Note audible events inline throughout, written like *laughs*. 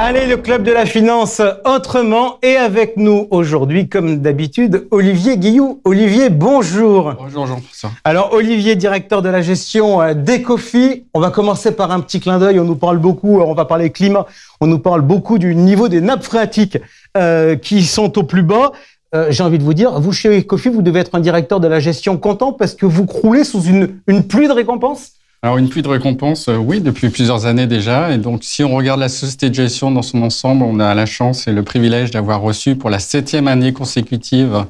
Allez, le club de la finance autrement et avec nous aujourd'hui, comme d'habitude, Olivier Guillou. Olivier, bonjour. Bonjour Jean-François. Alors Olivier, directeur de la gestion euh, d'Ecofi, on va commencer par un petit clin d'œil. On nous parle beaucoup, euh, on va parler climat, on nous parle beaucoup du niveau des nappes phréatiques euh, qui sont au plus bas. J'ai envie de vous dire, vous chez Ecofi, vous devez être un directeur de la gestion content parce que vous croulez sous une, une pluie de récompenses alors une pluie de récompense, euh, oui, depuis plusieurs années déjà. Et donc si on regarde la société de gestion dans son ensemble, on a la chance et le privilège d'avoir reçu pour la septième année consécutive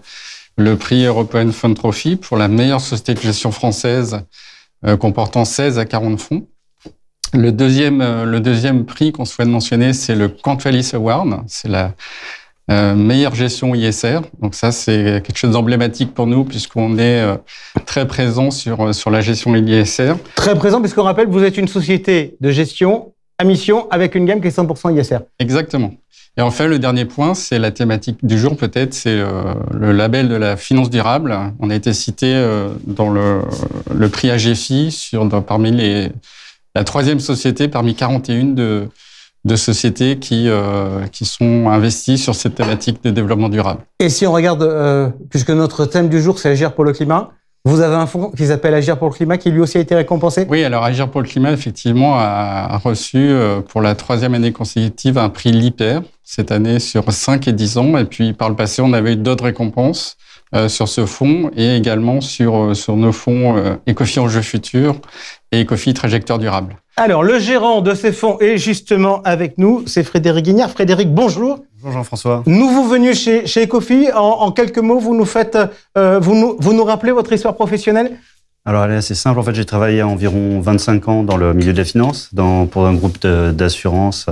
le prix European Fund Trophy pour la meilleure société de gestion française euh, comportant 16 à 40 fonds. Le deuxième, euh, le deuxième prix qu'on souhaite mentionner, c'est le Cantwellis Award. C'est la, euh, meilleure gestion ISR. Donc ça, c'est quelque chose d'emblématique pour nous puisqu'on est euh, très présent sur, euh, sur la gestion ISR. Très présent puisqu'on rappelle, vous êtes une société de gestion à mission avec une gamme qui est 100% ISR. Exactement. Et enfin, le dernier point, c'est la thématique du jour peut-être, c'est le label de la finance durable. On a été cité dans le, le prix AGFI sur, parmi les, la troisième société parmi 41 de, de sociétés euh, qui, sont investies sur cette thématique de développement durable. Et si on regarde, euh, puisque notre thème du jour, c'est agir pour le climat, vous avez un fonds qui s'appelle Agir pour le climat qui lui aussi a été récompensé Oui, alors Agir pour le climat, effectivement, a reçu euh, pour la troisième année consécutive un prix LIPER cette année sur 5 et 10 ans. Et puis par le passé, on avait eu d'autres récompenses euh, sur ce fonds et également sur, euh, sur nos fonds euh, Ecofi Enjeux futur et Ecofi Trajectoire Durable. Alors, le gérant de ces fonds est justement avec nous, c'est Frédéric Guignard. Frédéric, bonjour. Bonjour Jean-François. Nouveau venu chez, chez Ecofi, en, quelques mots, vous nous, faites, vous, vous nous rappelez votre histoire professionnelle alors, elle est simple. En fait, j'ai travaillé environ 25 ans dans le milieu de la finance, dans, pour un groupe d'assurance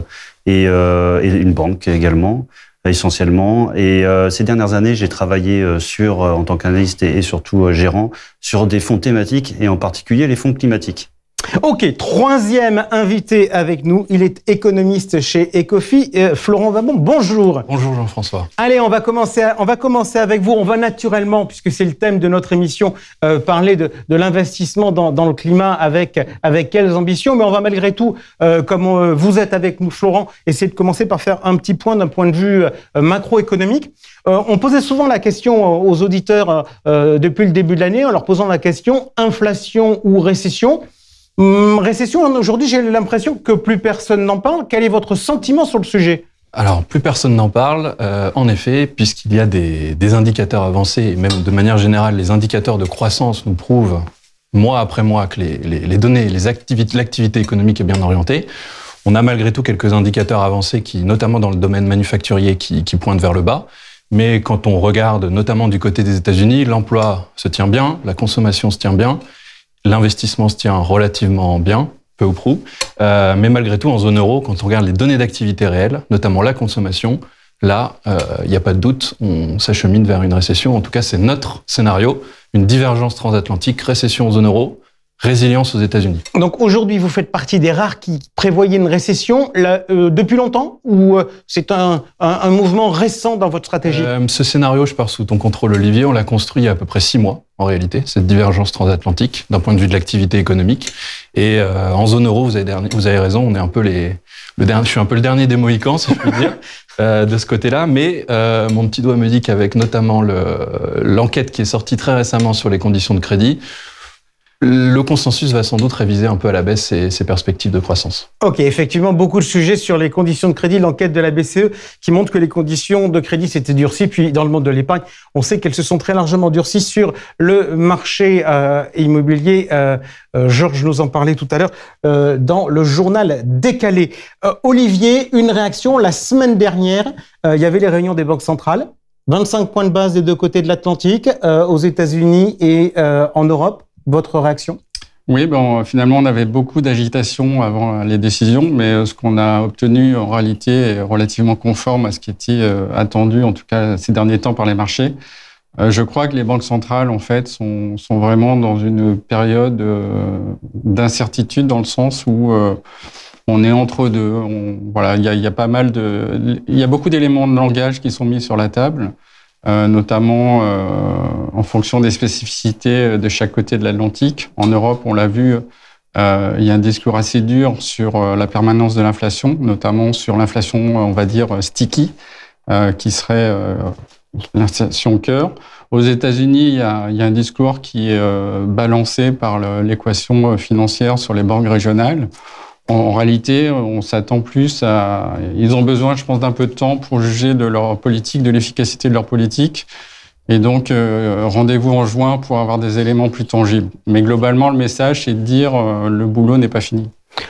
et, une banque également essentiellement. Et euh, ces dernières années, j'ai travaillé euh, sur, euh, en tant qu'analyste et, surtout gérant, sur des fonds thématiques et en particulier les fonds climatiques. Ok, troisième invité avec nous, il est économiste chez Ecofi, euh, Florent Vabon, bonjour. Bonjour Jean-François. Allez, on va, commencer on va commencer avec vous, on va naturellement, puisque c'est le thème de notre émission, euh, parler de, l'investissement dans, le climat avec, avec quelles ambitions, mais on va malgré tout, euh, comme vous êtes avec nous Florent, essayer de commencer par faire un petit point d'un point de vue macroéconomique. on posait souvent la question aux auditeurs depuis le début de l'année, en leur posant la question inflation ou récession. Hum, récession, hein, aujourd'hui, j'ai l'impression que plus personne n'en parle. Quel est votre sentiment sur le sujet alors, plus personne n'en parle, euh, en effet, puisqu'il y a des, indicateurs avancés, et même de manière générale, les indicateurs de croissance nous prouvent, mois après mois, que les, données, les activités, l'activité économique est bien orientée. On a malgré tout quelques indicateurs avancés, qui, notamment dans le domaine manufacturier, qui, qui pointent vers le bas. Mais quand on regarde, notamment du côté des États-Unis, l'emploi se tient bien, la consommation se tient bien, l'investissement se tient relativement bien, peu ou prou. Euh, mais malgré tout, en zone euro, quand on regarde les données d'activité réelle, notamment la consommation, là, euh, il n'y a pas de doute, on s'achemine vers une récession. En tout cas, c'est notre scénario, une divergence transatlantique, récession en zone euro résilience aux États-Unis. Donc aujourd'hui, vous faites partie des rares qui prévoyaient une récession là, euh, depuis longtemps ou euh, c'est un, un, mouvement récent dans votre stratégie euh, Ce scénario, je pars sous ton contrôle, Olivier. On l'a construit il y a à peu près six mois, en réalité, cette divergence transatlantique d'un point de vue de l'activité économique. Et euh, en zone euro, vous avez, vous avez raison, on est un peu les, le dernier, je suis un peu le dernier des Mohicans, si je puis dire, *laughs* de ce côté-là. Mais euh, mon petit doigt me dit qu'avec notamment l'enquête qui est sortie très récemment sur les conditions de crédit, le consensus va sans doute réviser un peu à la baisse ses, perspectives de croissance. Ok, effectivement, beaucoup de sujets sur les conditions de crédit, l'enquête de la BCE qui montre que les conditions de crédit s'étaient durcies, puis dans le monde de l'épargne, on sait qu'elles se sont très largement durcies sur le marché euh, immobilier. Euh, euh, Georges nous en parlait tout à l'heure dans le journal décalé. Olivier, une réaction la semaine dernière, il y avait les réunions des banques centrales, 25 points de base des deux côtés de l'Atlantique, aux États-Unis et en Europe. Votre réaction oui, bon, ben, finalement, on avait beaucoup d'agitation avant euh, les décisions, mais euh, ce qu'on a obtenu en réalité est relativement conforme à ce qui était euh, attendu, en tout cas ces derniers temps par les marchés. Je crois que les banques centrales, en fait, sont, sont vraiment dans une période d'incertitude dans le sens où on est entre deux. voilà, il y a, y a, pas mal de, il y a beaucoup d'éléments de langage qui sont mis sur la table. Euh, notamment euh, en fonction des spécificités euh, de chaque côté de l'Atlantique. En Europe, on l'a vu, il y a un discours assez dur sur la permanence de l'inflation, notamment sur l'inflation, on va dire, sticky, qui serait l'inflation cœur. Aux États-Unis, il y, a, il y, a un discours qui est balancé par l'équation financière sur les banques régionales en, réalité, on s'attend plus à. Ils ont besoin, je pense, d'un peu de temps pour juger de leur politique, de l'efficacité de leur politique. Et donc, euh, rendez-vous en juin pour avoir des éléments plus tangibles. Mais globalement, le message, c'est de dire euh, le boulot n'est pas fini.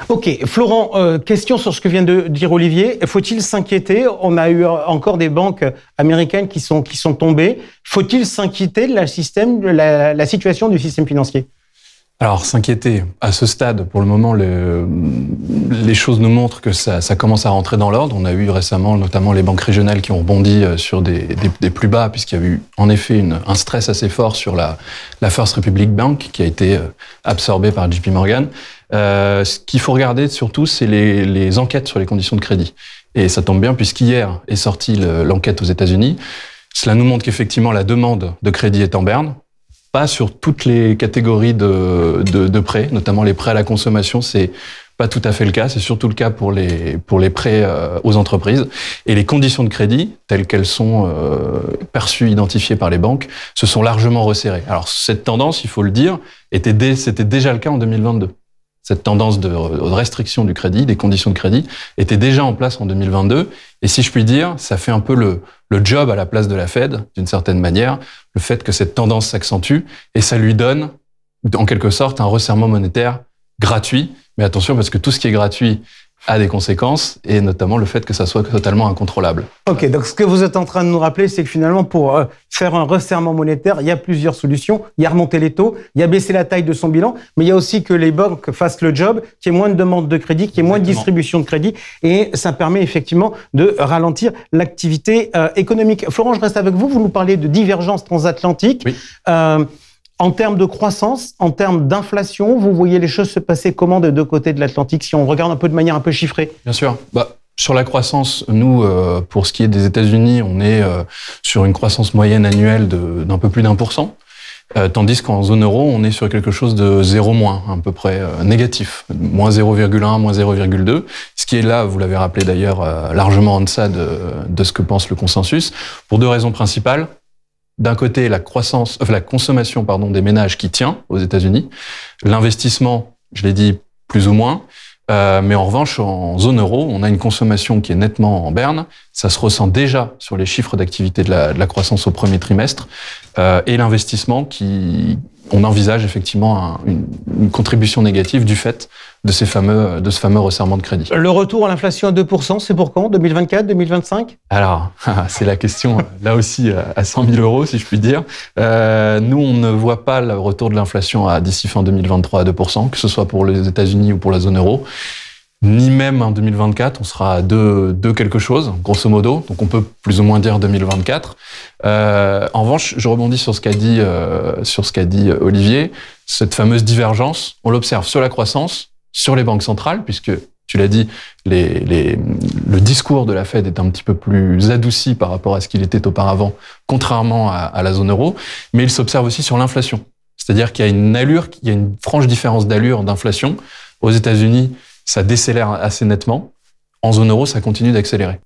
Ok, Florent, euh, question sur ce que vient de dire Olivier. Faut-il s'inquiéter On a eu encore des banques américaines qui sont, qui sont tombées. Faut-il s'inquiéter de, la, système, de la situation du système financier alors, s'inquiéter. À ce stade, pour le moment, les choses nous montrent que ça, commence à rentrer dans l'ordre. On a eu récemment, notamment, les banques régionales qui ont rebondi euh, sur des, plus bas, puisqu'il y a eu en effet un stress assez fort sur la, la First Republic Bank, qui a été euh, absorbée par JP Morgan. Euh, ce qu'il faut regarder surtout, c'est les, les enquêtes sur les conditions de crédit. Et ça tombe bien, puisqu'hier est sortie l'enquête aux États-Unis. Cela nous montre qu'effectivement, la demande de crédit est en berne pas sur toutes les catégories de, de, prêts, notamment les prêts à la consommation. C'est pas tout à fait le cas. C'est surtout le cas pour les pour les prêts euh, aux entreprises et les conditions de crédit telles qu'elles sont euh, perçues, identifiées par les banques, se sont largement resserrées. Alors cette tendance, il faut le dire, était c'était déjà le cas en 2022 cette tendance de restriction du crédit, des conditions de crédit, était déjà en place en 2022. Et si je puis dire, ça fait un peu le, job à la place de la Fed, d'une certaine manière, le fait que cette tendance s'accentue, et ça lui donne, en quelque sorte, un resserrement monétaire gratuit. Mais attention, parce que tout ce qui est gratuit a des conséquences, et notamment le fait que ça soit totalement incontrôlable. Ok, donc ce que vous êtes en train de nous rappeler, c'est que finalement, pour euh, faire un resserrement monétaire, il y a plusieurs solutions. Il y a remonter les taux, il y a baisser la taille de son bilan, mais il y a aussi que les banques fassent le job, qu'il y ait moins de demandes de crédit, qu'il y ait moins de distribution de crédit, et ça permet effectivement de ralentir l'activité euh, économique. Florent, je reste avec vous, vous nous parlez de divergence transatlantique. Oui. Euh, en termes de croissance, en termes d'inflation, vous voyez les choses se passer comment de deux côtés de l'Atlantique si on regarde un peu de manière un peu chiffrée Bien sûr. Bah, sur la croissance, nous, euh, pour ce qui est des États-Unis, on est euh, sur une croissance moyenne annuelle d'un peu plus d'un pour cent. Euh, tandis qu'en zone euro, on est sur quelque chose de zéro moins, à peu près négatif, moins 0,1, moins 0,2, ce qui est là, vous l'avez rappelé d'ailleurs, largement en deçà de, ce que pense le consensus, pour deux raisons principales d'un côté la croissance, euh, la consommation pardon des ménages qui tient aux États-Unis, l'investissement, je l'ai dit plus ou moins, euh, mais en revanche en zone euro, on a une consommation qui est nettement en berne. Ça se ressent déjà sur les chiffres d'activité de, la, croissance au premier trimestre euh, et l'investissement qui on envisage effectivement une, contribution négative du fait de, ces fameux, de ce fameux resserrement de crédit. Le retour à l'inflation à 2%, c'est pour quand 2024, 2025 Alors, *laughs* c'est la question, euh, là aussi, euh, à 100 000 euros, si je puis dire. Euh, nous, on ne voit pas le retour de l'inflation à d'ici fin 2023 à 2%, que ce soit pour les États-Unis ou pour la zone euro ni même en 2024, on sera à deux, deux, quelque chose, grosso modo. Donc on peut plus ou moins dire 2024. Euh, en revanche, je rebondis sur ce qu'a dit, euh, sur ce qu'a dit euh, Olivier. Cette fameuse divergence, on l'observe sur la croissance, sur les banques centrales, puisque tu l'as dit, le discours de la Fed est un petit peu plus adouci par rapport à ce qu'il était auparavant, contrairement à, à la zone euro, mais il s'observe aussi sur l'inflation. C'est-à-dire qu'il y a une allure, il y a une franche différence d'allure d'inflation. Aux États-Unis, ça décélère assez nettement. En zone euro, ça continue d'accélérer.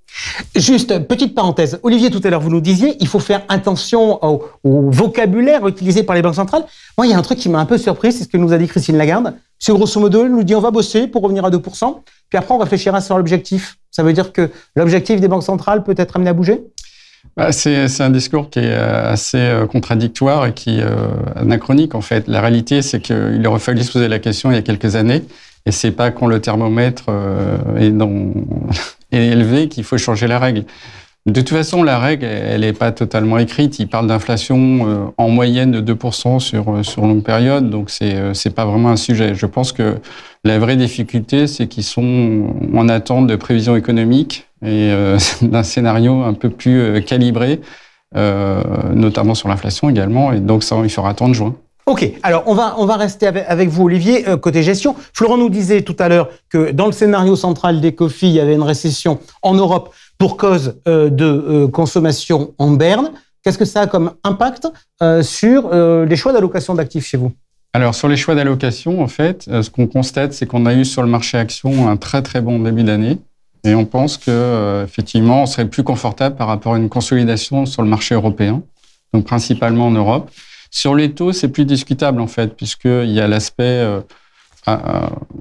Juste, petite parenthèse. Olivier, tout à l'heure, vous nous disiez, il faut faire attention au, vocabulaire utilisé par les banques centrales. Moi, il y a un truc qui m'a un peu surpris, c'est ce que nous a dit Christine Lagarde. C'est grosso modo, elle nous dit, on va bosser pour revenir à 2%, puis après, on réfléchira sur l'objectif. Ça veut dire que l'objectif des banques centrales peut être amené à bouger bah, c'est un discours qui est euh, assez euh, contradictoire et qui est euh, anachronique en fait. La réalité, c'est qu'il aurait fallu se poser la question il y a quelques années et c'est pas quand le thermomètre euh, est, dans, *laughs* est élevé qu'il faut changer la règle. De toute façon, la règle, elle n'est pas totalement écrite. Il parle d'inflation euh, en moyenne de 2% sur, euh, sur longue période, donc c'est n'est pas vraiment un sujet. Je pense que la vraie difficulté, c'est qu'ils sont en attente de prévisions économiques et *laughs* d'un scénario un peu plus calibré, euh, notamment sur l'inflation également. Et donc ça, il faudra attendre juin. Ok, alors on va, on va rester avec, vous, Olivier, euh, côté gestion. Florent nous disait tout à l'heure que dans le scénario central des COFI, il y avait une récession en Europe pour cause euh, de euh, consommation en berne. Qu'est-ce que ça a comme impact sur les choix d'allocation d'actifs chez vous alors sur les choix d'allocation, en fait, ce qu'on constate, c'est qu'on a eu sur le marché action un très très bon début d'année, et on pense que effectivement, on serait plus confortable par rapport à une consolidation sur le marché européen, donc principalement en Europe. Sur les taux, c'est plus discutable en fait, puisqu'il y a l'aspect euh,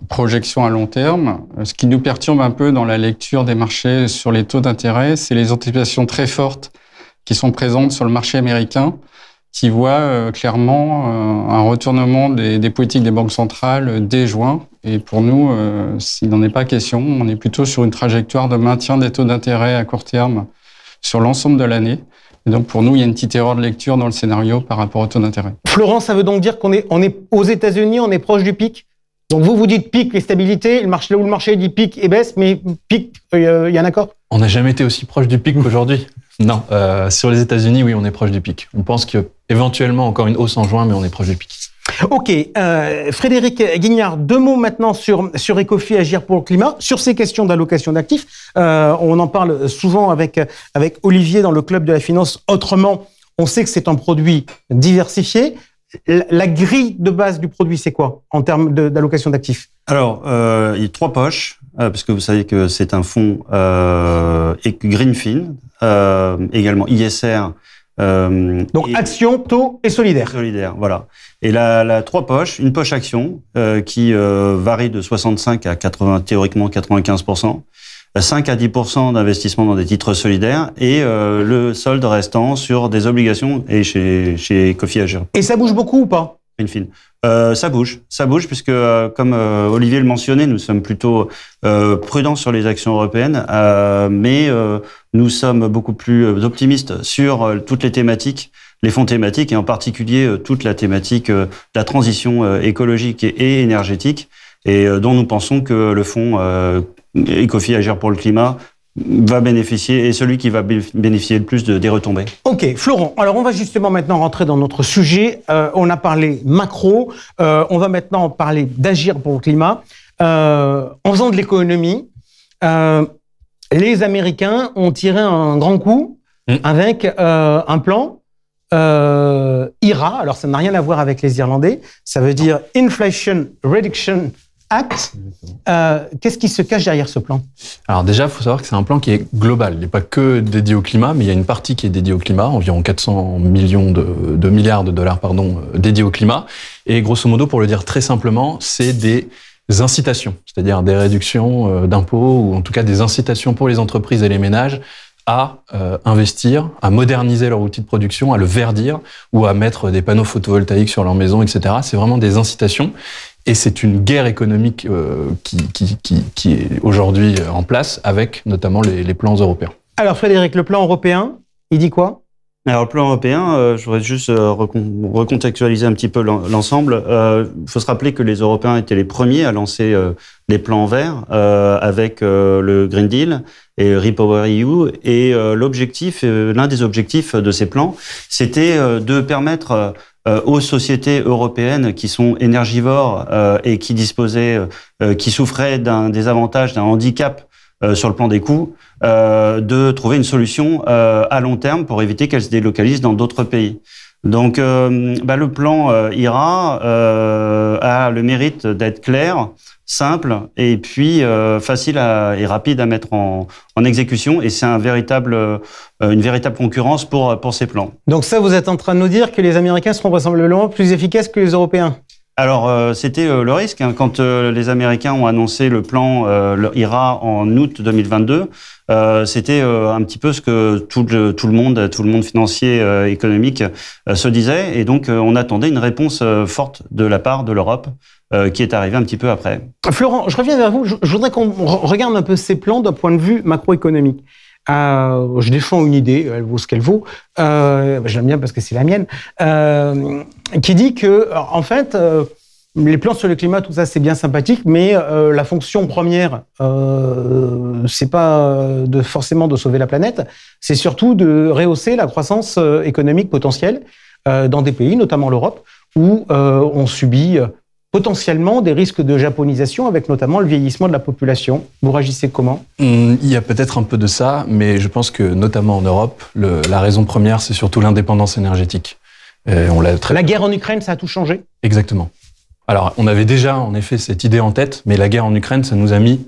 projection à long terme. Euh, ce qui nous perturbe un peu dans la lecture des marchés sur les taux d'intérêt, c'est les anticipations très fortes qui sont présentes sur le marché américain, qui voient euh, clairement un retournement des, politiques des banques centrales dès juin. Et pour nous, s'il n'en est pas question, on est plutôt sur une trajectoire de maintien des taux d'intérêt à court terme sur l'ensemble de l'année donc pour nous, il y a une petite erreur de lecture dans le scénario par rapport au taux d'intérêt. Florent, ça veut donc dire qu'on est, on est aux États-Unis, on est proche du pic donc vous, vous dites pic les stabilité, le marché, là où le marché dit pic et baisse, mais pic, euh, il y a un accord On n'a jamais été aussi proche du pic hmm. qu'aujourd'hui. *laughs* Non, euh, sur les États-Unis, oui, on est proche du pic. On pense qu'éventuellement, encore une hausse en juin, mais on est proche du pic. Ok, euh, Frédéric Guignard, deux mots maintenant sur sur Ecofi Agir pour le climat, sur ces questions d'allocation d'actifs. Euh, on en parle souvent avec avec Olivier dans le club de la finance. Autrement, on sait que c'est un produit diversifié. La, grille de base du produit, c'est quoi en termes d'allocation d'actifs Alors, euh, il y a trois poches, puisque vous savez que c'est un fonds euh, Greenfin, également ISR euh, Donc action, taux et solidaire. Solidaire, voilà. Et la, la trois poches, une poche action euh, qui euh, varie de 65 à 80, théoriquement 95 5 à 10 d'investissement dans des titres solidaires et le solde restant sur des obligations et chez, chez Agir. Et ça bouge beaucoup ou pas euh, ça bouge, ça bouge puisque, euh, comme euh, Olivier le mentionnait, nous sommes plutôt prudents sur les actions européennes, mais nous sommes beaucoup plus optimistes sur toutes les thématiques, les fonds thématiques et en particulier toute la thématique de la transition écologique et, énergétique, et dont nous pensons que le fonds Ecofi Agir pour le climat va bénéficier et celui qui va bénéficier le plus de, des retombées. Ok, Florent, alors on va justement maintenant rentrer dans notre sujet. Euh, on a parlé macro, euh, on va maintenant parler d'agir pour le climat. Euh, en faisant de l'économie, les Américains ont tiré un grand coup mm. avec un plan IRA. Alors ça n'a rien à voir avec les Irlandais, ça veut dire Inflation Reduction Act. Euh, Qu'est-ce qui se cache derrière ce plan Alors déjà, il faut savoir que c'est un plan qui est global. Il n'est pas que dédié au climat, mais il y a une partie qui est dédiée au climat, environ 400 millions de, de milliards de dollars pardon, euh, dédiés au climat. Et grosso modo, pour le dire très simplement, c'est des incitations, c'est-à-dire des réductions euh, d'impôts ou en tout cas des incitations pour les entreprises et les ménages à euh, investir, à moderniser leur outil de production, à le verdir ou à mettre des panneaux photovoltaïques sur leur maison, etc. C'est vraiment des incitations. Et c'est une guerre économique euh, qui, est aujourd'hui euh, en place avec notamment les, plans européens. Alors Frédéric, le plan européen, il dit quoi alors le plan européen, euh, je voudrais juste recontextualiser un petit peu l'ensemble. Il faut se rappeler que les Européens étaient les premiers à lancer les plans verts avec le Green Deal, et EU. E et l'objectif, l'un des objectifs de ces plans, c'était de permettre euh, aux sociétés européennes qui sont énergivores euh, et qui disposaient, euh, qui souffraient d'un désavantage, d'un handicap sur le plan des coûts, de trouver une solution à long terme pour éviter qu'elles se délocalisent dans d'autres pays. Donc euh, bah, le plan euh, IRA euh, a le mérite d'être clair, simple et puis facile et rapide à mettre en, exécution et c'est un véritable, une véritable concurrence pour, pour ces plans. Donc ça, vous êtes en train de nous dire que les Américains seront vraisemblablement plus efficaces que les Européens alors, euh, c'était euh, le risque. Hein. Quand euh, les Américains ont annoncé le plan IRA en août 2022, c'était un petit peu ce que tout le, monde, tout le monde financier, économique se disait. Et donc, on attendait une réponse forte de la part de l'Europe. qui est arrivée un petit peu après. Florent, je reviens vers vous. je voudrais qu'on regarde un peu ces plans d'un point de vue macroéconomique. Ah, je défends une idée, elle vaut ce qu'elle vaut, euh, je l'aime bien parce que c'est la mienne, euh, qui dit que, en fait, euh, les plans sur le climat, tout ça, c'est bien sympathique, mais euh, la fonction première, c'est pas de, forcément de sauver la planète, c'est surtout de rehausser la croissance économique potentielle dans des pays, notamment l'Europe, où on subit potentiellement des risques de japonisation avec notamment le vieillissement de la population. Vous réagissez comment hmm, Il y a peut-être un peu de ça, mais je pense que notamment en Europe, la raison première, c'est surtout l'indépendance énergétique. Euh, on l'a La guerre en Ukraine, ça a tout changé Exactement. Alors, on avait déjà en effet cette idée en tête, mais la guerre en Ukraine, ça nous a mis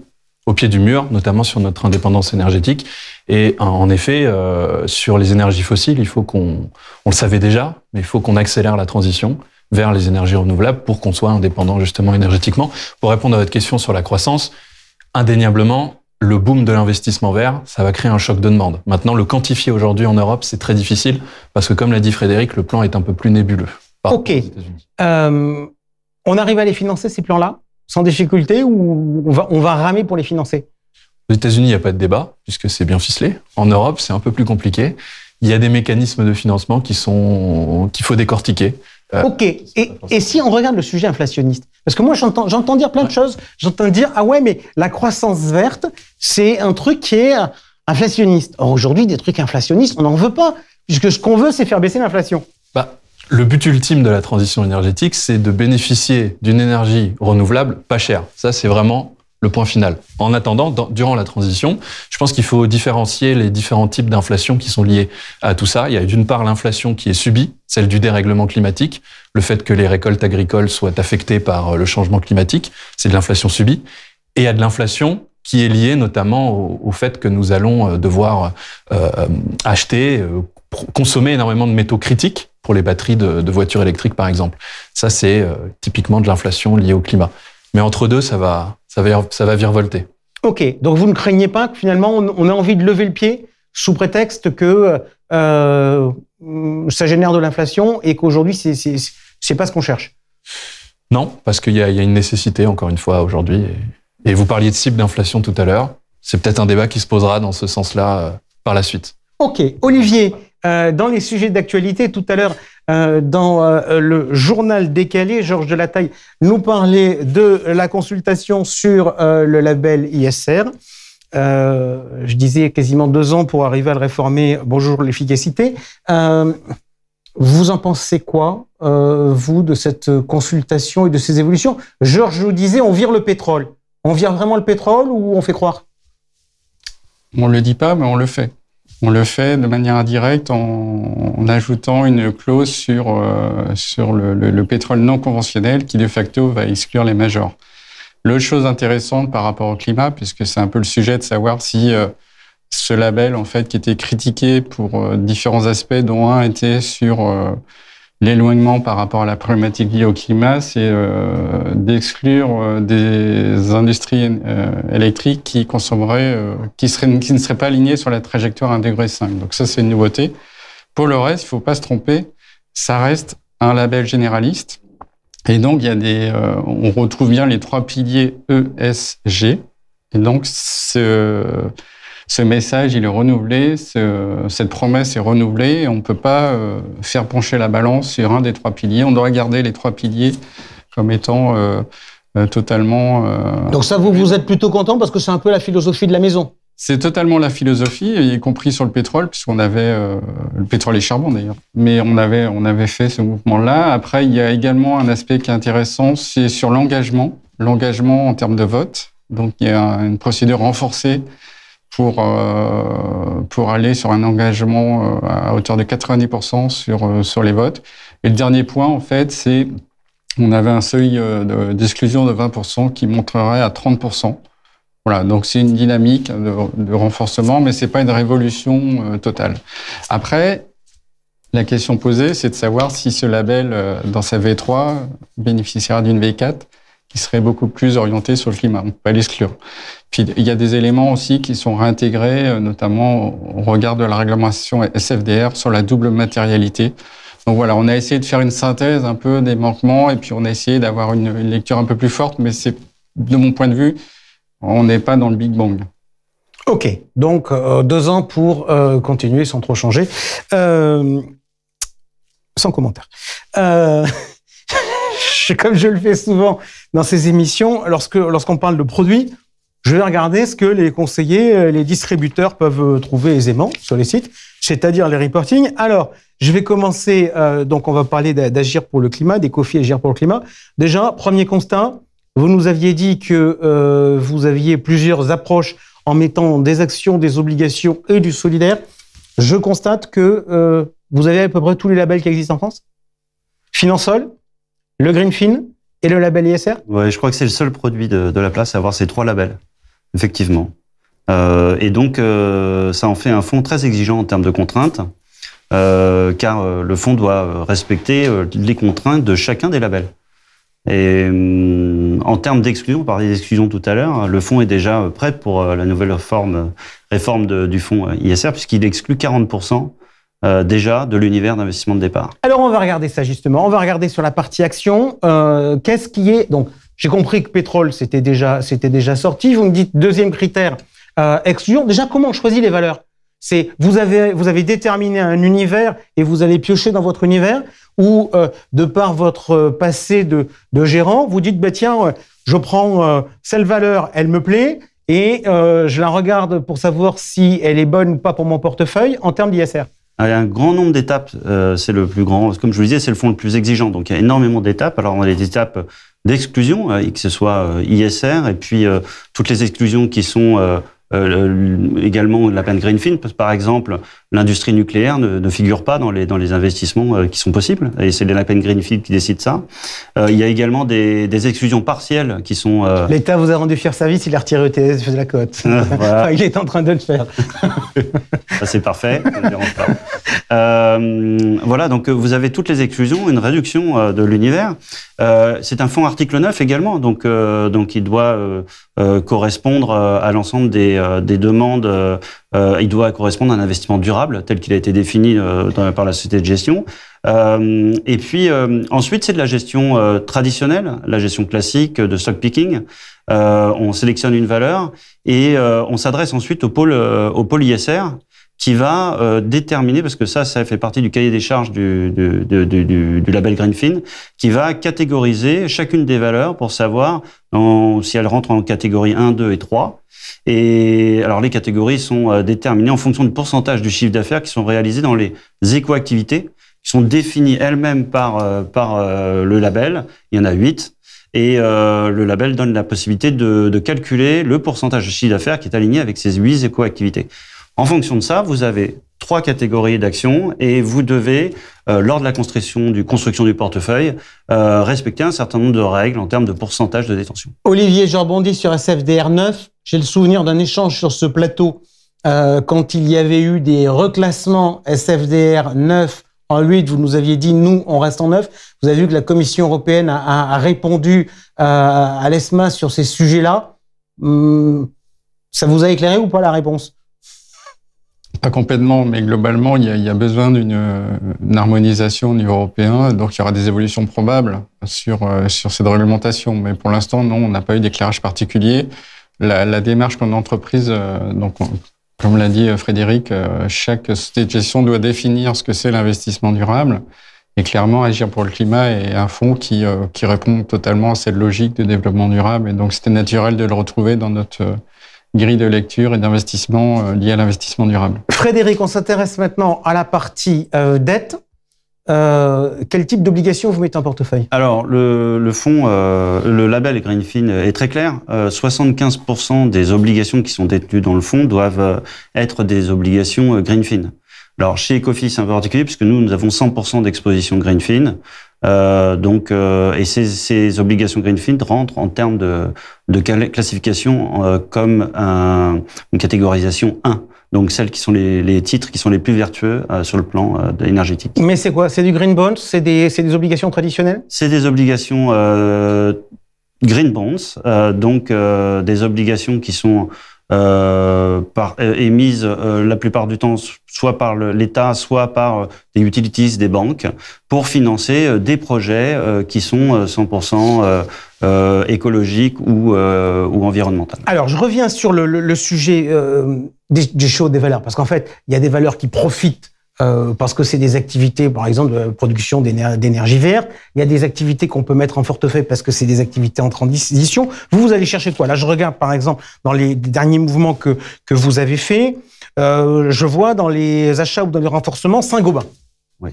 au pied du mur, notamment sur notre indépendance énergétique. Et en effet, euh, sur les énergies fossiles, il faut qu'on, on le savait déjà, mais il faut qu'on accélère la transition vers les énergies renouvelables pour qu'on soit indépendant justement énergétiquement. Pour répondre à votre question sur la croissance, indéniablement, le boom de l'investissement vert, ça va créer un choc de demande. Maintenant, le quantifier aujourd'hui en Europe, c'est très difficile parce que, comme l'a dit Frédéric, le plan est un peu plus nébuleux. Ok. Euh, on arrive à les financer, ces plans-là, sans difficulté, ou on va, on va ramer pour les financer Aux États-Unis, il n'y a pas de débat, puisque c'est bien ficelé. En Europe, c'est un peu plus compliqué il y a des mécanismes de financement qui sont qu'il faut décortiquer. Euh, ok. Et, si on regarde le sujet inflationniste, parce que moi j'entends j'entends dire plein de choses. J'entends dire ah ouais mais la croissance verte c'est un truc qui est euh, inflationniste. Or aujourd'hui des trucs inflationnistes on n'en veut pas puisque ce qu'on veut c'est faire baisser l'inflation. Bah le but ultime de la transition énergétique c'est de bénéficier d'une énergie renouvelable pas chère. Ça c'est vraiment le point final. En attendant, durant la transition, je pense qu'il faut différencier les différents types d'inflation qui sont liés à tout ça. Il y a d'une part l'inflation qui est subie, celle du dérèglement climatique, le fait que les récoltes agricoles soient affectées par euh, le changement climatique, c'est de l'inflation subie. Et il y a de l'inflation qui est liée notamment au, fait que nous allons euh, devoir euh, acheter, consommer énormément de métaux critiques pour les batteries de, voitures électriques, par exemple. Ça, c'est typiquement de l'inflation liée au climat. Mais entre deux, ça va, ça va, ça va virevolter. Ok, donc vous ne craignez pas que finalement on, ait a envie de lever le pied sous prétexte que euh, euh, ça génère de l'inflation et qu'aujourd'hui c'est c'est pas ce qu'on cherche. Non, parce qu'il y, a une nécessité encore une fois aujourd'hui. Et, vous parliez de cible d'inflation tout à l'heure. C'est peut-être un débat qui se posera dans ce sens-là euh, par la suite. Ok, Olivier. dans les sujets d'actualité, tout à l'heure, euh, dans euh, le journal décalé. Georges Delataille nous parlait de la consultation sur euh, le label ISR. je disais quasiment deux ans pour arriver à le réformer. Bonjour l'efficacité. vous en pensez quoi, vous, de cette consultation et de ces évolutions Georges je vous disais, on vire le pétrole. On vire vraiment le pétrole ou on fait croire On ne le dit pas, mais on le fait. On le fait de manière indirecte en, ajoutant une clause sur, euh, sur le, pétrole non conventionnel qui de facto va exclure les majors. L'autre chose intéressante par rapport au climat, puisque c'est un peu le sujet de savoir si euh, ce label, en fait, qui était critiqué pour euh, différents aspects, dont un était sur l'éloignement par rapport à la problématique liée au climat, c'est euh, d'exclure euh, des industries euh, électriques qui consommeraient, qui, seraient, qui ne seraient pas alignées sur la trajectoire intégrée 5. Donc ça, c'est une nouveauté. Pour le reste, il faut pas se tromper, ça reste un label généraliste. Et donc, il y a des, on retrouve bien les trois piliers ESG. Et donc, ce ce message, il est renouvelé, cette promesse est renouvelée, on ne peut pas euh, faire pencher la balance sur un des trois piliers. On doit garder les trois piliers comme étant euh, euh, totalement... Donc ça, vous, vous êtes plutôt content parce que c'est un peu la philosophie de la maison c'est totalement la philosophie, y compris sur le pétrole, puisqu'on avait le pétrole et le charbon d'ailleurs. Mais on avait on avait fait ce mouvement-là. Après, il y a également un aspect qui est intéressant, c'est sur l'engagement, l'engagement en termes de vote. Donc il y a une procédure renforcée pour, euh, pour aller sur un engagement euh, à hauteur de 90% sur, euh, sur les votes. Et le dernier point, en fait, c'est on avait un seuil d'exclusion de 20% qui montrerait à 30%. Voilà, donc c'est une dynamique de, renforcement, mais c'est pas une révolution totale. Après, la question posée, c'est de savoir si ce label, dans sa V3, bénéficiera d'une V4 qui serait beaucoup plus orienté sur le climat. On ne peut pas l'exclure. Puis il y a des éléments aussi qui sont réintégrés, euh, notamment au regard de la réglementation SFDR sur la double matérialité. Donc voilà, on a essayé de faire une synthèse un peu des manquements et puis on a essayé d'avoir une, lecture un peu plus forte, mais c'est de mon point de vue, on n'est pas dans le Big Bang. Ok, donc euh, deux ans pour euh, continuer sans trop changer. sans commentaire. *laughs* je, comme je le fais souvent dans ces émissions, lorsque lorsqu'on parle de produits, je vais regarder ce que les conseillers, euh, les distributeurs peuvent euh, trouver aisément sur les sites, c'est-à-dire les reporting. Alors, je vais commencer, euh, donc on va parler d'agir pour le climat, des cofis Agir pour le climat. Déjà, premier constat, vous nous aviez dit que vous aviez plusieurs approches en mettant des actions, des obligations et du solidaire. Je constate que vous avez à peu près tous les labels qui existent en France. Finansol, le Greenfin et le label ISR Oui, je crois que c'est le seul produit de, la place à avoir ces trois labels, effectivement. Euh, et donc, euh, ça en fait un fonds très exigeant en termes de contraintes, euh, car le fonds doit respecter les contraintes de chacun des labels. Et hum, en termes d'exclusion, on parlait d'exclusion tout à l'heure, le fonds est déjà prêt pour la nouvelle réforme du fonds ISR, puisqu'il exclut 40% euh, déjà de l'univers d'investissement de départ. Alors on va regarder ça justement, on va regarder sur la partie action, euh, qu'est-ce qui est... Donc j'ai compris que pétrole, c'était déjà, c'était déjà sorti. Vous me dites, deuxième critère, euh, exclusion. déjà comment on choisit les valeurs c'est vous avez vous avez déterminé un univers et vous allez piocher dans votre univers ou de par votre passé de, gérant vous dites bah tiens je prends cette valeur elle me plaît et je la regarde pour savoir si elle est bonne ou pas pour mon portefeuille en termes d'ISR. Ah, a un grand nombre d'étapes, euh, c'est le plus grand. Comme je vous disais, c'est le fond le plus exigeant. Donc il y a énormément d'étapes. Alors on a les étapes d'exclusion, euh, que ce soit euh, ISR, et puis toutes les exclusions qui sont euh, également la peine greenfield, parce que par exemple, l'industrie nucléaire ne, ne, figure pas dans les, dans les investissements euh, qui sont possibles, et c'est la peine greenfield qui décide ça. Euh, il y a également des, des exclusions partielles qui sont... L'État vous a rendu fier service, il a retiré ETS de la cote. *laughs* il est en train de le faire. *laughs* c'est parfait, Euh, voilà, donc vous avez toutes les exclusions, une réduction de l'univers. Euh, c'est un fonds article 9 également, donc, donc il doit euh, correspondre euh, à l'ensemble des, euh, des demandes. il doit correspondre à un investissement durable tel qu'il a été défini par la société de gestion. et puis ensuite, c'est de la gestion traditionnelle, la gestion classique de stock picking. on sélectionne une valeur et on s'adresse ensuite au pôle, au pôle ISR qui va euh, déterminer, parce que ça, ça fait partie du cahier des charges du, du, du, du label Greenfin, qui va catégoriser chacune des valeurs pour savoir si elles rentrent en catégorie 1, 2 et 3. Et alors les catégories sont euh, déterminées en fonction du pourcentage du chiffre d'affaires qui sont réalisés dans les éco-activités, qui sont définies elles-mêmes par, euh, par le label. Il y en a 8. Et le label donne la possibilité de, de calculer le pourcentage de chiffre d'affaires qui est aligné avec ces 8 éco-activités. En fonction de ça, vous avez trois catégories d'actions et vous devez, euh, lors de la construction du, construction du portefeuille, euh, respecter un certain nombre de règles en termes de pourcentage de détention. Olivier, je rebondis sur SFDR 9. J'ai le souvenir d'un échange sur ce plateau euh, quand il y avait eu des reclassements SFDR 9 en 8, vous nous aviez dit, nous, on reste en 9. Vous avez vu que la Commission européenne a, répondu à l'ESMA sur ces sujets-là. Hmm, ça vous a éclairé ou pas la réponse pas complètement, mais globalement, il y a, besoin d'une harmonisation au niveau européen. Donc, il y aura des évolutions probables sur, euh, sur cette réglementation. Mais pour l'instant, non, on n'a pas eu d'éclairage particulier. La, démarche qu'on entreprise, euh, donc, comme l'a dit euh, Frédéric, chaque société gestion doit définir ce que c'est l'investissement durable. Et clairement, Agir pour le climat est un fonds qui, qui répond totalement à cette logique de développement durable. Et donc, c'était naturel de le retrouver dans notre grille de lecture et d'investissement euh, lié à l'investissement durable. Frédéric, on s'intéresse maintenant à la partie euh, dette. Euh, quel type d'obligation vous mettez en portefeuille Alors, le, le fonds, le label Greenfin est très clair. 75% des obligations qui sont détenues dans le fonds doivent être des obligations Greenfin. Alors, chez un peu particulier, puisque nous, nous avons 100% d'exposition Greenfin, euh, donc, euh, et ces, ces, obligations Greenfield rentrent en termes de, de classification euh, comme une catégorisation 1. Donc celles qui sont les, les titres qui sont les plus vertueux euh, sur le plan énergétique. Mais c'est quoi C'est du green bonds C'est des, des, obligations traditionnelles C'est des obligations green bonds, donc des obligations qui sont euh, par, euh, émises euh, la plupart du temps soit par l'État, soit par des utilities des banques, pour financer des projets qui sont 100% écologiques ou, environnementaux. ou Alors, je reviens sur le, sujet du des, des des valeurs, parce qu'en fait, il y a des valeurs qui profitent euh, parce que c'est des activités, par exemple, de production d'énergie verte. Il y a des activités qu'on peut mettre en portefeuille parce que c'est des activités en transition. Vous, vous allez chercher quoi Là, je regarde, par exemple, dans les derniers mouvements que, que vous avez faits, euh, je vois dans les achats ou dans les renforcements Saint-Gobain. Oui.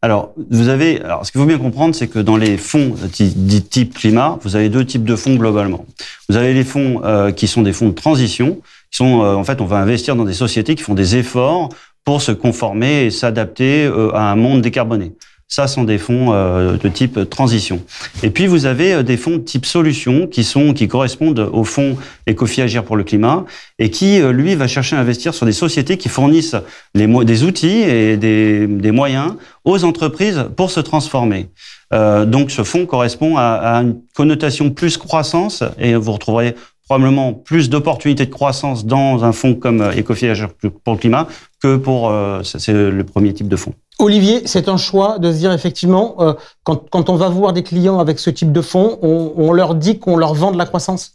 Alors, vous avez, alors, ce qu'il faut bien comprendre, c'est que dans les fonds euh, dits type climat, vous avez deux types de fonds globalement. Vous avez les fonds qui sont des fonds de transition, qui sont, en fait, on va investir dans des sociétés qui font des efforts pour se conformer et s'adapter euh, à un monde décarboné. Ça sont des fonds euh, de type transition. Et puis vous avez euh, des fonds de type solution qui sont qui correspondent au fonds Ecofi Agir pour le climat et qui lui va chercher à investir sur des sociétés qui fournissent les, des outils et des, des moyens aux entreprises pour se transformer. Euh, donc ce fonds correspond à, à une connotation plus croissance et vous retrouverez probablement plus d'opportunités de croissance dans un fonds comme Ecofi pour le climat que pour... Euh, c'est le premier type de fonds. Olivier, c'est un choix de se dire effectivement, euh, quand, on va voir des clients avec ce type de fonds, on, leur dit qu'on leur vend de la croissance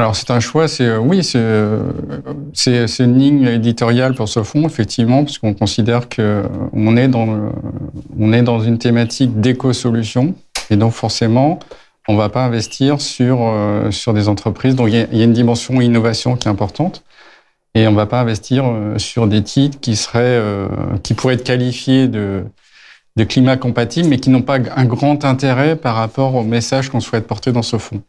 alors c'est un choix, c'est euh, oui, c'est une ligne éditoriale pour ce fonds effectivement, puisqu'on considère qu'on est dans est dans une thématique d'éco-solution et donc forcément on ne va pas investir sur sur des entreprises. Donc il y, a une dimension innovation qui est importante et on ne va pas investir euh, sur des titres euh, qui pourraient être qualifiés de, climat compatible mais qui n'ont pas un grand intérêt par rapport au message qu'on souhaite porter dans ce fonds.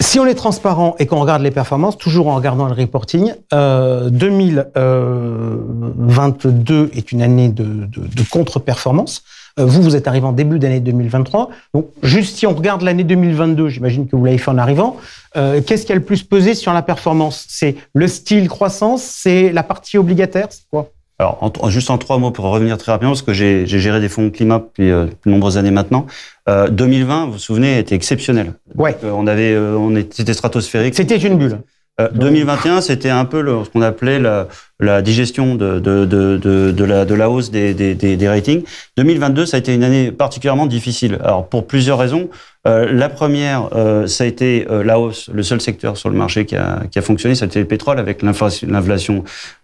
Si on est transparent et qu'on regarde les performances, toujours en regardant le reporting, 2022 euh, est une année de contre-performance. Euh, vous, vous êtes arrivé en début d'année 2023. Donc, juste si on regarde l'année 2022, j'imagine que vous l'avez fait en arrivant, euh, qu'est-ce qui a le plus pesé sur la performance C'est le style croissance C'est la partie obligataire C'est quoi alors, juste en trois mots pour revenir très rapidement, parce que j'ai géré des fonds climat depuis euh, de nombreuses années maintenant. 2020, vous vous souvenez, était exceptionnel. Ouais. on avait, on était, stratosphérique. C'était une bulle. 2021, c'était un peu ce qu'on appelait la, la digestion de, de, de, la, hausse des, ratings. 2022, ça a été une année particulièrement difficile. Alors, pour plusieurs raisons. Euh, la première, euh, ça a été euh, la hausse, le seul secteur sur le marché qui a, qui a fonctionné, le pétrole avec l'inflation,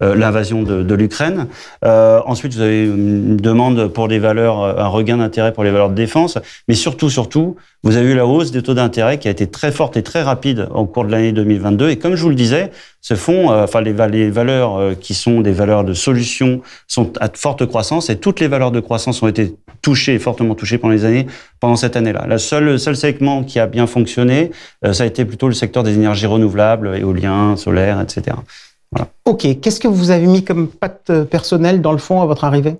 l'invasion de, l'Ukraine. ensuite, vous avez une demande pour des valeurs, un regain d'intérêt pour les valeurs de défense, mais surtout, surtout, vous avez eu la hausse des taux d'intérêt qui a été très forte et très rapide au cours de l'année 2022. Et comme je vous le disais, ce fonds, enfin les, les valeurs qui sont des valeurs de solution, sont à forte croissance et toutes les valeurs de croissance ont été touchées, fortement touchées pendant les années, pendant cette année-là. Le seul, seul segment qui a bien fonctionné, euh, ça a été plutôt le secteur des énergies renouvelables, éolien, solaire, etc. Voilà. Ok, qu'est-ce que vous avez mis comme patte euh, personnelle dans le fond à votre arrivée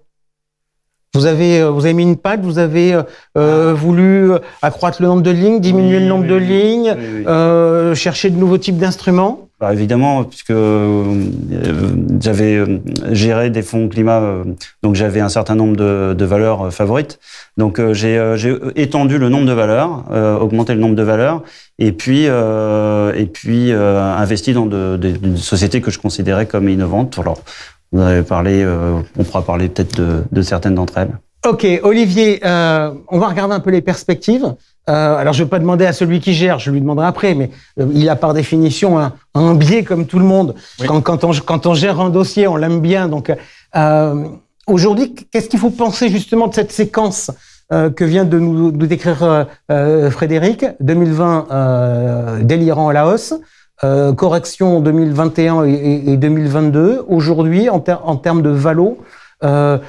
vous avez, euh, vous avez mis une patte, vous avez ah. voulu accroître le nombre de lignes, diminuer le nombre de lignes, chercher de nouveaux types d'instruments bah, évidemment, puisque euh, j'avais euh, géré des fonds climat, euh, donc j'avais un certain nombre de, valeurs favorites. Donc j'ai étendu le nombre de valeurs, augmenté le nombre de valeurs, et puis, et puis investi dans de, des sociétés que je considérais comme innovantes. Alors, vous avez parlé, on pourra parler peut-être de, certaines d'entre elles. Ok, Olivier, on va regarder un peu les perspectives. Euh, alors, je ne vais pas demander à celui qui gère, je lui demanderai après, mais euh, il a par définition un, biais comme tout le monde. Quand, on, gère un dossier, on l'aime bien. Donc, euh, euh aujourd'hui, qu'est-ce qu'il faut penser justement de cette séquence que vient de nous, décrire Frédéric 2020, délirant à la hausse. correction 2021 et, 2022. Aujourd'hui, en, termes de valo, en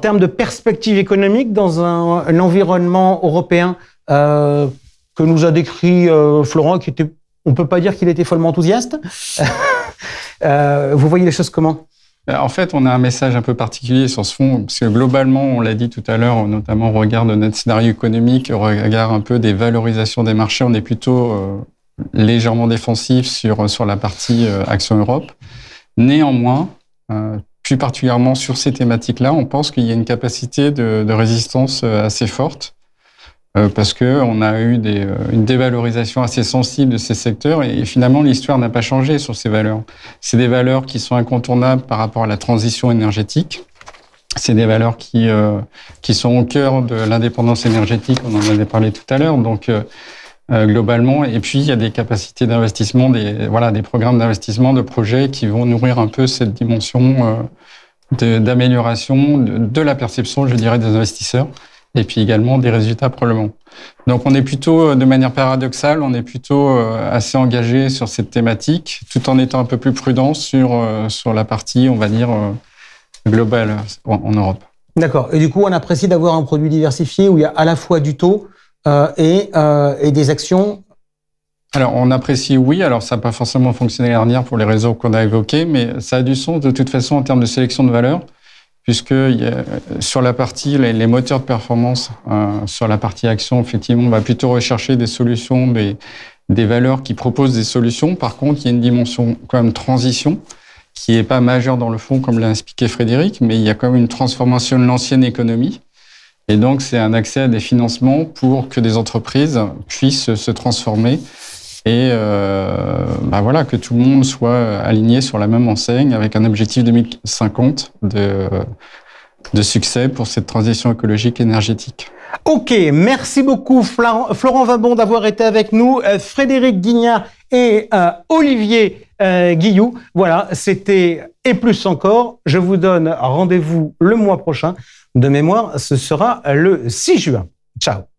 termes de perspective économique dans un environnement européen euh, que nous a décrit euh, Florent, qui était, on peut pas dire qu'il était follement enthousiaste. *laughs* Euh, vous voyez les choses comment en fait, on a un message un peu particulier sur ce fond, parce que globalement, on l'a dit tout à l'heure, notamment au regard de notre scénario économique, au regard un peu des valorisations des marchés, on est plutôt légèrement défensif sur, sur la partie Action Europe. Néanmoins, plus particulièrement sur ces thématiques-là, on pense qu'il y a une capacité de résistance assez forte euh, parce qu'on a eu euh, une dévalorisation assez sensible de ces secteurs et, finalement l'histoire n'a pas changé sur ces valeurs. C'est des valeurs qui sont incontournables par rapport à la transition énergétique. C'est des valeurs qui, euh, qui sont au cœur de l'indépendance énergétique, on en avait parlé tout à l'heure. Donc globalement, et puis il y a des capacités d'investissement, des, voilà, des programmes d'investissement, de projets qui vont nourrir un peu cette dimension d'amélioration de, la perception, je dirais, des investisseurs et puis également des résultats probablement. Donc on est plutôt, euh, de manière paradoxale, on est plutôt euh, assez engagé sur cette thématique, tout en étant un peu plus prudent sur, euh, sur la partie, on va dire, globale en Europe. D'accord. Et du coup, on apprécie d'avoir un produit diversifié où il y a à la fois du taux et, et des actions alors, on apprécie, oui. Alors, ça n'a pas forcément fonctionné l'année dernière pour les réseaux qu'on a évoqués, mais ça a du sens de toute façon en termes de sélection de valeur puisque euh, sur la partie, les, moteurs de performance, euh, sur la partie action, effectivement, on va plutôt rechercher des solutions, des, des valeurs qui proposent des solutions. Par contre, il y a une dimension quand même transition qui n'est pas majeure dans le fond, comme l'a expliqué Frédéric, mais il y a quand même une transformation de l'ancienne économie. Et donc, c'est un accès à des financements pour que des entreprises puissent se transformer et euh, bah voilà, que tout le monde soit aligné sur la même enseigne avec un objectif 2050 de, de succès pour cette transition écologique énergétique. Ok, merci beaucoup Florent Vabon d'avoir été avec nous, euh, Frédéric Guignard et euh, Olivier euh, Guillou. Voilà, c'était et plus encore. Je vous donne rendez-vous le mois prochain. De mémoire, ce sera le 6 juin. Ciao